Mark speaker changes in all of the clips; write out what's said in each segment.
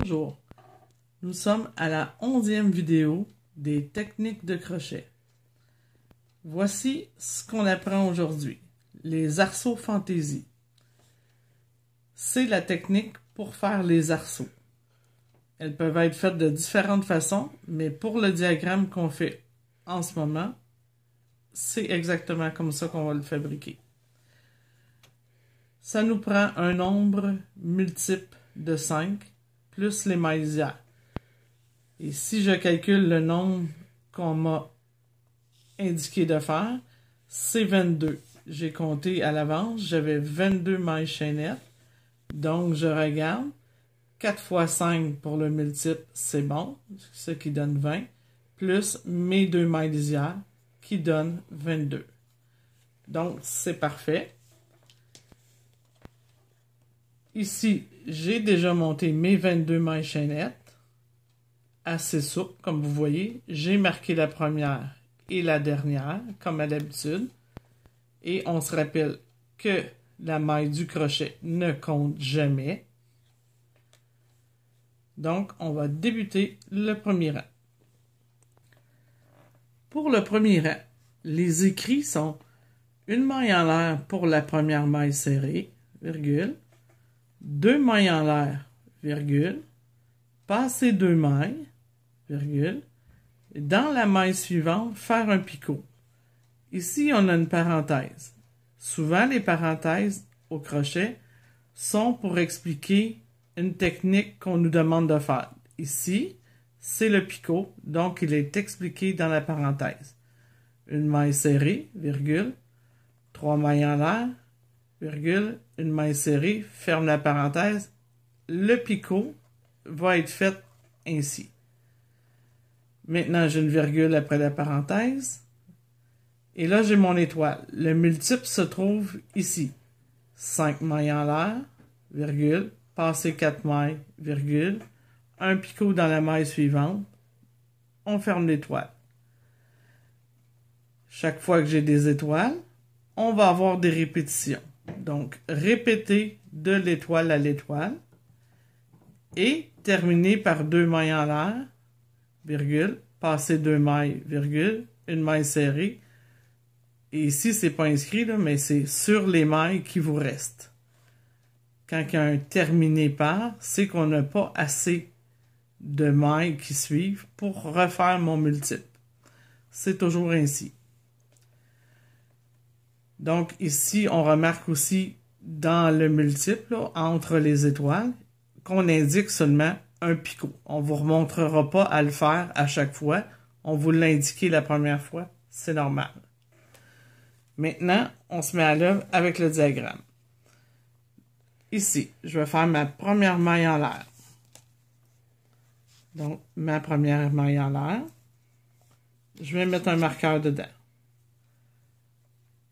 Speaker 1: Bonjour, nous sommes à la onzième vidéo des techniques de crochet. Voici ce qu'on apprend aujourd'hui, les arceaux fantaisie. C'est la technique pour faire les arceaux. Elles peuvent être faites de différentes façons, mais pour le diagramme qu'on fait en ce moment, c'est exactement comme ça qu'on va le fabriquer. Ça nous prend un nombre multiple de 5 plus les mailles maïsières. Et si je calcule le nombre qu'on m'a indiqué de faire, c'est 22. J'ai compté à l'avance, j'avais 22 mailles chaînettes. Donc, je regarde. 4 fois 5 pour le multiple, c'est bon, ce qui donne 20, plus mes deux mailles lisières, qui donnent 22. Donc, c'est parfait. Ici, j'ai déjà monté mes 22 mailles chaînettes assez souple, comme vous voyez. J'ai marqué la première et la dernière, comme à l'habitude. Et on se rappelle que la maille du crochet ne compte jamais. Donc, on va débuter le premier rang. Pour le premier rang, les écrits sont une maille en l'air pour la première maille serrée, virgule, deux mailles en l'air, virgule, passer deux mailles, virgule, et dans la maille suivante, faire un picot. Ici, on a une parenthèse. Souvent, les parenthèses au crochet sont pour expliquer une technique qu'on nous demande de faire. Ici, c'est le picot, donc il est expliqué dans la parenthèse. Une maille serrée, virgule, trois mailles en l'air, virgule, une maille serrée, ferme la parenthèse, le picot va être fait ainsi. Maintenant, j'ai une virgule après la parenthèse. Et là, j'ai mon étoile. Le multiple se trouve ici. Cinq mailles en l'air, virgule, passer 4 mailles, virgule, un picot dans la maille suivante, on ferme l'étoile. Chaque fois que j'ai des étoiles, on va avoir des répétitions. Donc, répéter de l'étoile à l'étoile et terminer par deux mailles en l'air, virgule, passer deux mailles, virgule, une maille serrée. Et ici, c'est pas inscrit, mais c'est sur les mailles qui vous restent. Quand il y a un terminé par, c'est qu'on n'a pas assez de mailles qui suivent pour refaire mon multiple. C'est toujours ainsi. Donc ici, on remarque aussi dans le multiple, entre les étoiles, qu'on indique seulement un picot. On ne vous remontrera pas à le faire à chaque fois. On vous l'a la première fois, c'est normal. Maintenant, on se met à l'œuvre avec le diagramme. Ici, je vais faire ma première maille en l'air. Donc, ma première maille en l'air. Je vais mettre un marqueur dedans.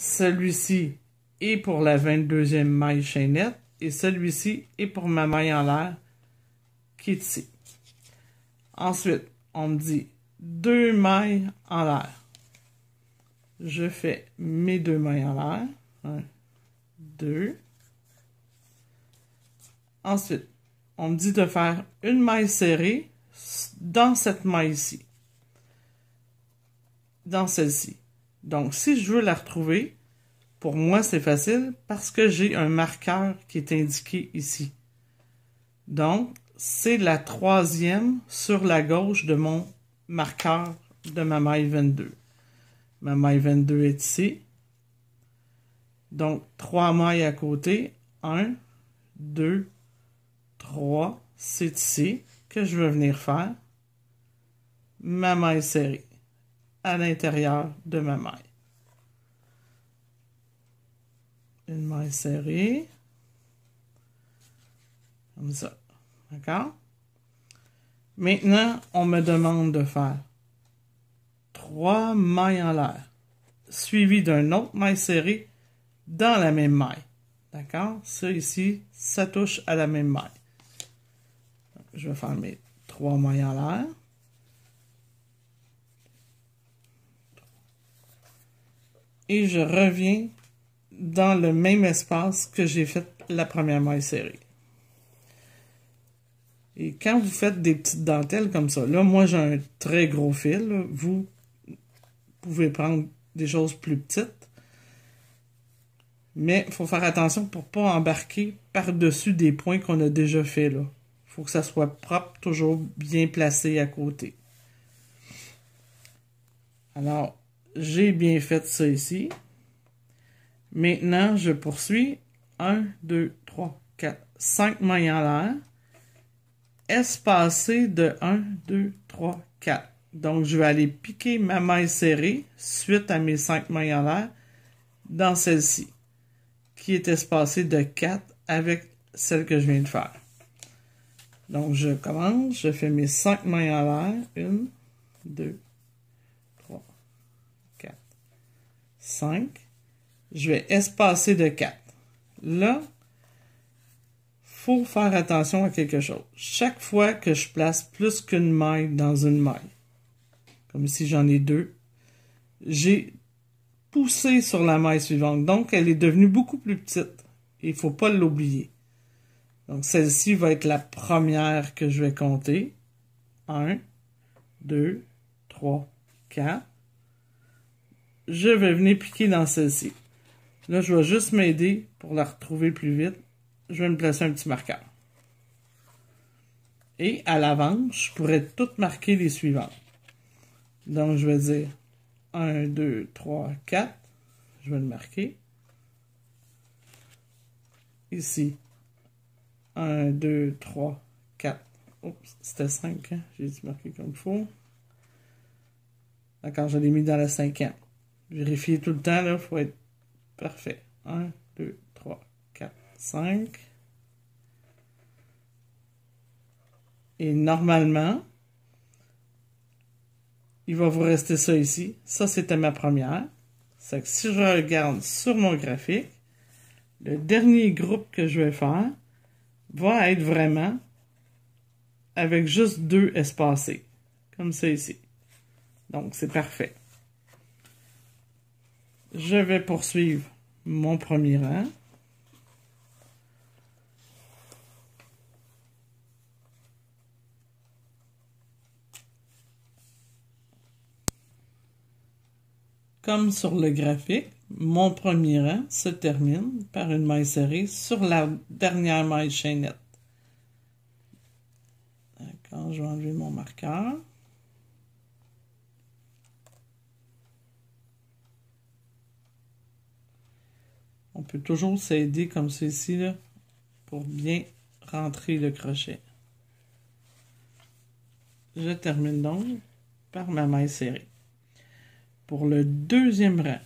Speaker 1: Celui-ci est pour la 22e maille chaînette et celui-ci est pour ma maille en l'air qui est ici. Ensuite, on me dit deux mailles en l'air. Je fais mes deux mailles en l'air. Un, deux. Ensuite, on me dit de faire une maille serrée dans cette maille ci Dans celle-ci. Donc, si je veux la retrouver, pour moi, c'est facile parce que j'ai un marqueur qui est indiqué ici. Donc, c'est la troisième sur la gauche de mon marqueur de ma maille 22. Ma maille 22 est ici. Donc, trois mailles à côté. Un, deux, trois. C'est ici que je veux venir faire ma maille serrée à l'intérieur de ma maille. Une maille serrée. Comme ça. D'accord? Maintenant, on me demande de faire trois mailles en l'air, suivies d'un autre maille serrée dans la même maille. D'accord? Ça ici, ça touche à la même maille. Je vais faire mes trois mailles en l'air. et je reviens dans le même espace que j'ai fait la première maille serrée. Et quand vous faites des petites dentelles comme ça, là, moi, j'ai un très gros fil. Vous pouvez prendre des choses plus petites. Mais il faut faire attention pour ne pas embarquer par-dessus des points qu'on a déjà fait là. Il faut que ça soit propre, toujours bien placé à côté. Alors, j'ai bien fait ça ici. Maintenant, je poursuis. 1, 2, 3, 4, 5 mailles en l'air. espacées de 1, 2, 3, 4. Donc, je vais aller piquer ma maille serrée suite à mes 5 mailles en l'air dans celle-ci, qui est espacée de 4 avec celle que je viens de faire. Donc, je commence, je fais mes 5 mailles en l'air. 1, 2, 3 5. Je vais espacer de 4. Là, faut faire attention à quelque chose. Chaque fois que je place plus qu'une maille dans une maille, comme si j'en ai deux, j'ai poussé sur la maille suivante. Donc, elle est devenue beaucoup plus petite. Il ne faut pas l'oublier. Donc, celle-ci va être la première que je vais compter. 1, 2, 3, 4 je vais venir piquer dans celle-ci. Là, je vais juste m'aider pour la retrouver plus vite. Je vais me placer un petit marqueur. Et à l'avant, je pourrais toutes marquer les suivantes. Donc, je vais dire 1, 2, 3, 4. Je vais le marquer. Ici, 1, 2, 3, 4. Oups, c'était 5. Hein? J'ai dû marquer comme il faut. D'accord, je l'ai mis dans la cinquième. Vérifier tout le temps, là, faut être parfait. 1, 2, 3, 4, 5. Et normalement, il va vous rester ça ici. Ça, c'était ma première. C'est que si je regarde sur mon graphique, le dernier groupe que je vais faire va être vraiment avec juste deux espacés, comme ça ici. Donc, c'est parfait. Je vais poursuivre mon premier rang. Comme sur le graphique, mon premier rang se termine par une maille serrée sur la dernière maille chaînette. D'accord, je vais enlever mon marqueur. On peut toujours s'aider comme ceci là, pour bien rentrer le crochet. Je termine donc par ma maille serrée. Pour le deuxième rang,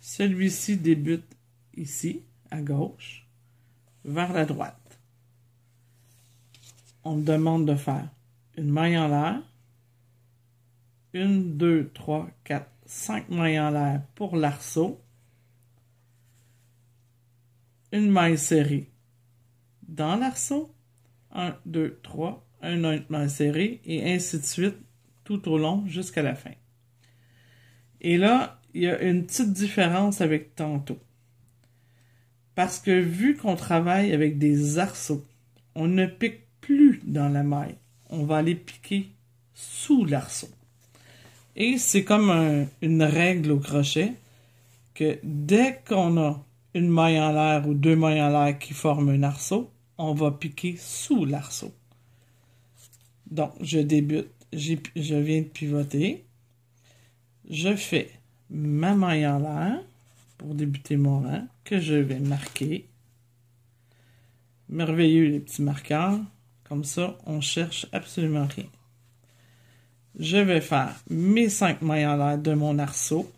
Speaker 1: celui-ci débute ici, à gauche, vers la droite. On me demande de faire une maille en l'air, une, deux, trois, quatre, cinq mailles en l'air pour l'arceau, une maille serrée dans l'arceau, 1, 2, trois, un autre maille serrée, et ainsi de suite tout au long jusqu'à la fin. Et là, il y a une petite différence avec tantôt. Parce que vu qu'on travaille avec des arceaux, on ne pique plus dans la maille. On va aller piquer sous l'arceau. Et c'est comme une règle au crochet que dès qu'on a une maille en l'air ou deux mailles en l'air qui forment un arceau, on va piquer sous l'arceau. Donc, je débute, je viens de pivoter. Je fais ma maille en l'air pour débuter mon rang que je vais marquer. Merveilleux les petits marqueurs. Comme ça, on cherche absolument rien. Je vais faire mes cinq mailles en l'air de mon arceau.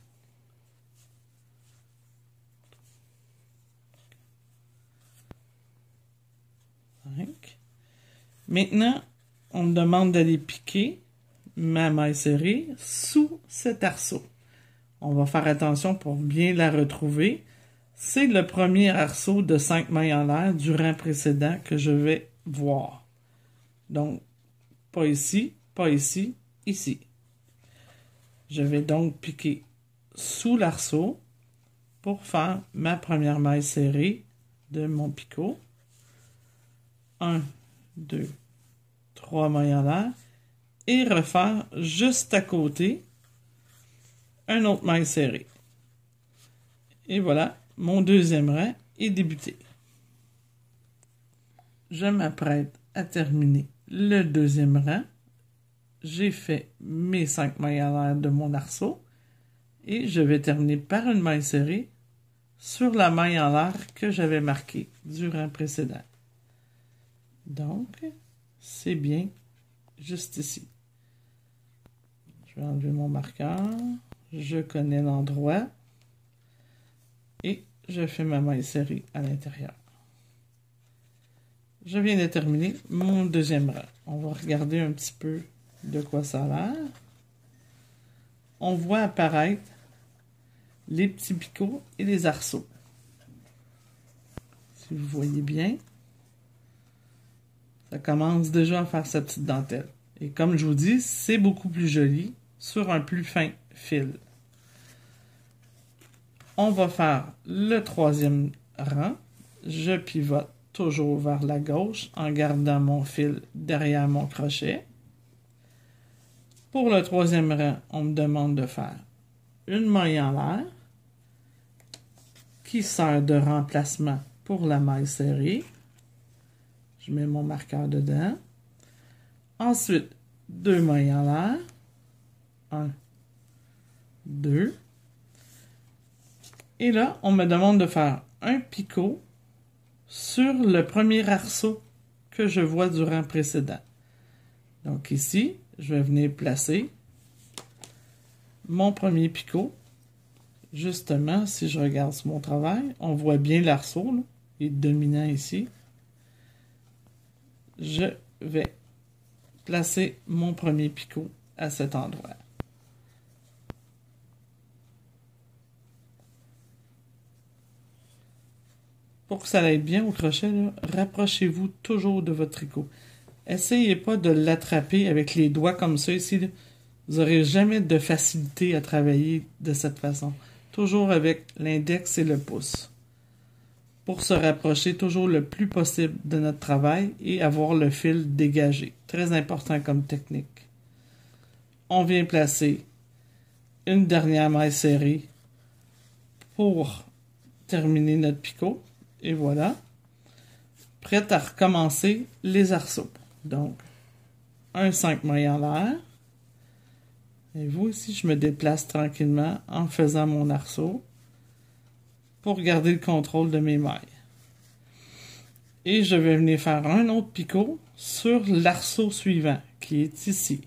Speaker 1: Maintenant, on me demande d'aller piquer ma maille serrée sous cet arceau. On va faire attention pour bien la retrouver. C'est le premier arceau de 5 mailles en l'air du rang précédent que je vais voir. Donc, pas ici, pas ici, ici. Je vais donc piquer sous l'arceau pour faire ma première maille serrée de mon picot. 1, 2, 3 mailles en l'air et refaire juste à côté un autre maille serrée. Et voilà, mon deuxième rang est débuté. Je m'apprête à terminer le deuxième rang. J'ai fait mes cinq mailles en l'air de mon arceau et je vais terminer par une maille serrée sur la maille en l'air que j'avais marquée du rang précédent. Donc, c'est bien juste ici. Je vais enlever mon marqueur. Je connais l'endroit. Et je fais ma maille serrée à l'intérieur. Je viens de terminer mon deuxième rang. On va regarder un petit peu de quoi ça a l'air. On voit apparaître les petits picots et les arceaux. Si vous voyez bien, ça commence déjà à faire sa petite dentelle. Et comme je vous dis, c'est beaucoup plus joli sur un plus fin fil. On va faire le troisième rang. Je pivote toujours vers la gauche en gardant mon fil derrière mon crochet. Pour le troisième rang, on me demande de faire une maille en l'air qui sert de remplacement pour la maille serrée. Je mets mon marqueur dedans. Ensuite, deux mailles en l'air. Un, deux. Et là, on me demande de faire un picot sur le premier arceau que je vois du rang précédent. Donc ici, je vais venir placer mon premier picot. Justement, si je regarde mon travail, on voit bien l'arceau. Il est dominant ici je vais placer mon premier picot à cet endroit. Pour que ça aille bien au crochet, rapprochez-vous toujours de votre tricot. Essayez pas de l'attraper avec les doigts comme ça ici. Vous n'aurez jamais de facilité à travailler de cette façon. Toujours avec l'index et le pouce pour se rapprocher toujours le plus possible de notre travail et avoir le fil dégagé. Très important comme technique. On vient placer une dernière maille serrée pour terminer notre picot. Et voilà. Prête à recommencer les arceaux. Donc, un 5 mailles en l'air. Et vous aussi, je me déplace tranquillement en faisant mon arceau pour garder le contrôle de mes mailles. Et je vais venir faire un autre picot sur l'arceau suivant, qui est ici.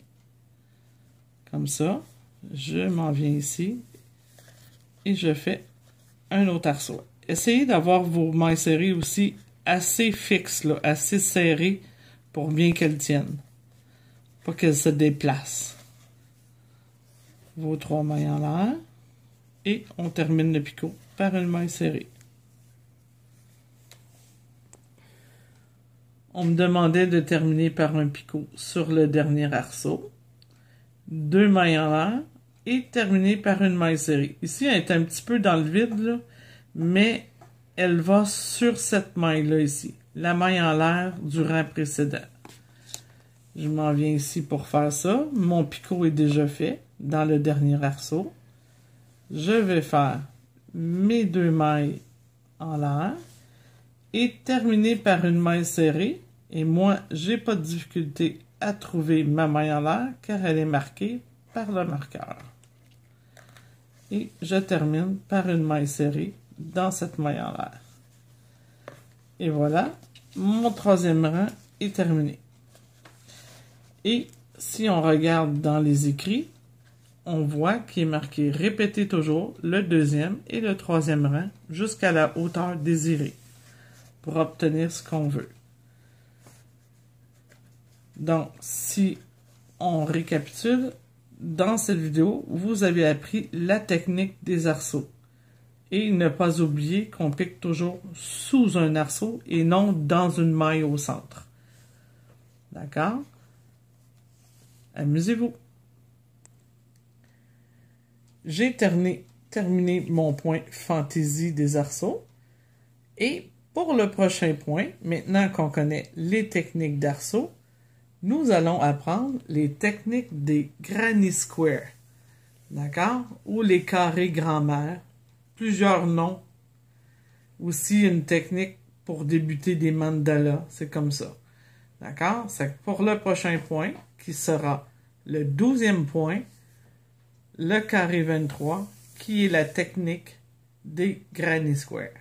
Speaker 1: Comme ça, je m'en viens ici et je fais un autre arceau. Essayez d'avoir vos mailles serrées aussi assez fixes, assez serrées pour bien qu'elles tiennent. Pas qu'elles se déplacent. Vos trois mailles en l'air. Et on termine le picot une maille serrée. On me demandait de terminer par un picot sur le dernier arceau, deux mailles en l'air et terminer par une maille serrée. Ici, elle est un petit peu dans le vide, mais elle va sur cette maille-là ici, la maille en l'air du rang précédent. Je m'en viens ici pour faire ça. Mon picot est déjà fait dans le dernier arceau. Je vais faire mes deux mailles en l'air et terminer par une maille serrée. Et moi, j'ai pas de difficulté à trouver ma maille en l'air car elle est marquée par le marqueur. Et je termine par une maille serrée dans cette maille en l'air. Et voilà, mon troisième rang est terminé. Et si on regarde dans les écrits, on voit qu'il est marqué répéter toujours le deuxième et le troisième rang jusqu'à la hauteur désirée pour obtenir ce qu'on veut. Donc, si on récapitule, dans cette vidéo, vous avez appris la technique des arceaux. Et ne pas oublier qu'on pique toujours sous un arceau et non dans une maille au centre. D'accord? Amusez-vous! j'ai terminé, mon point fantaisie des arceaux. Et pour le prochain point, maintenant qu'on connaît les techniques d'arceaux, nous allons apprendre les techniques des granny square d'accord? Ou les carrés grand-mère, plusieurs noms. Aussi une technique pour débuter des mandalas, c'est comme ça. D'accord? C'est pour le prochain point, qui sera le douzième point, le carré 23, qui est la technique des granny squares.